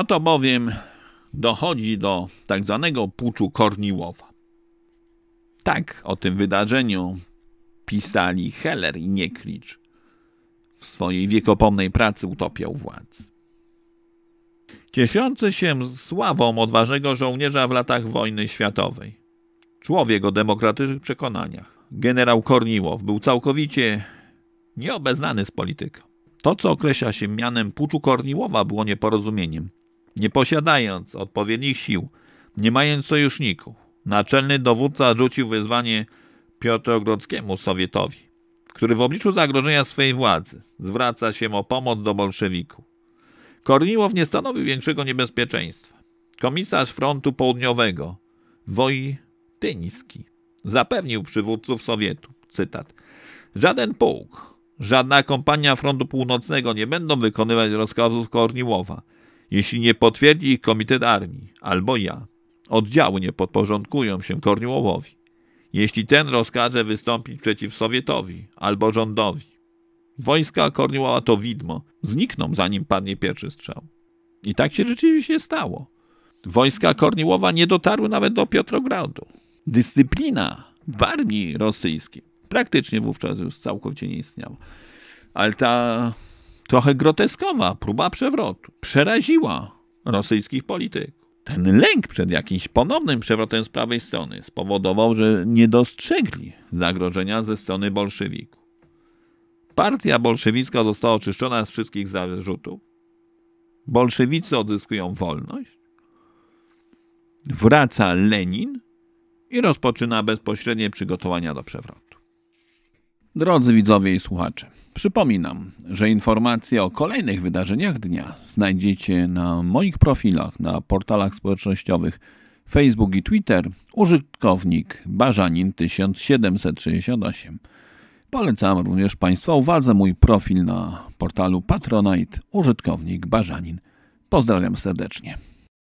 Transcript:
Oto bowiem dochodzi do tak zwanego puczu Korniłowa. Tak o tym wydarzeniu pisali Heller i Nieklicz w swojej wiekopomnej pracy utopiał władz. Cieszący się sławą odważnego żołnierza w latach wojny światowej, człowiek o demokratycznych przekonaniach, generał Korniłow był całkowicie nieobeznany z polityką. To, co określa się mianem puczu Korniłowa, było nieporozumieniem – nie posiadając odpowiednich sił, nie mając sojuszników, naczelny dowódca rzucił wyzwanie Piotrogrockiemu Sowietowi, który w obliczu zagrożenia swojej władzy zwraca się o pomoc do bolszewików. Korniłow nie stanowił większego niebezpieczeństwa. Komisarz Frontu Południowego, Woj Tyński, zapewnił przywódców Sowietu, cytat, Żaden pułk, żadna kompania Frontu Północnego nie będą wykonywać rozkazów Korniłowa, jeśli nie potwierdzi ich komitet armii albo ja, oddziały nie podporządkują się Korniłowowi. Jeśli ten rozkaże wystąpić przeciw Sowietowi albo rządowi, wojska Korniłowa to widmo, znikną zanim padnie pierwszy strzał. I tak się rzeczywiście stało. Wojska Korniłowa nie dotarły nawet do Piotrogradu. Dyscyplina w armii rosyjskiej praktycznie wówczas już całkowicie nie istniała. Ale ta trochę groteskowa próba przewrotu przeraziła rosyjskich polityków. Ten lęk przed jakimś ponownym przewrotem z prawej strony spowodował, że nie dostrzegli zagrożenia ze strony bolszewików. Partia bolszewicka została oczyszczona z wszystkich zarzutów. Bolszewicy odzyskują wolność. Wraca Lenin i rozpoczyna bezpośrednie przygotowania do przewrotu. Drodzy widzowie i słuchacze, przypominam, że informacje o kolejnych wydarzeniach dnia znajdziecie na moich profilach na portalach społecznościowych Facebook i Twitter użytkownik barzanin1768. Polecam również Państwa uwadze mój profil na portalu Patronite użytkownik barzanin. Pozdrawiam serdecznie.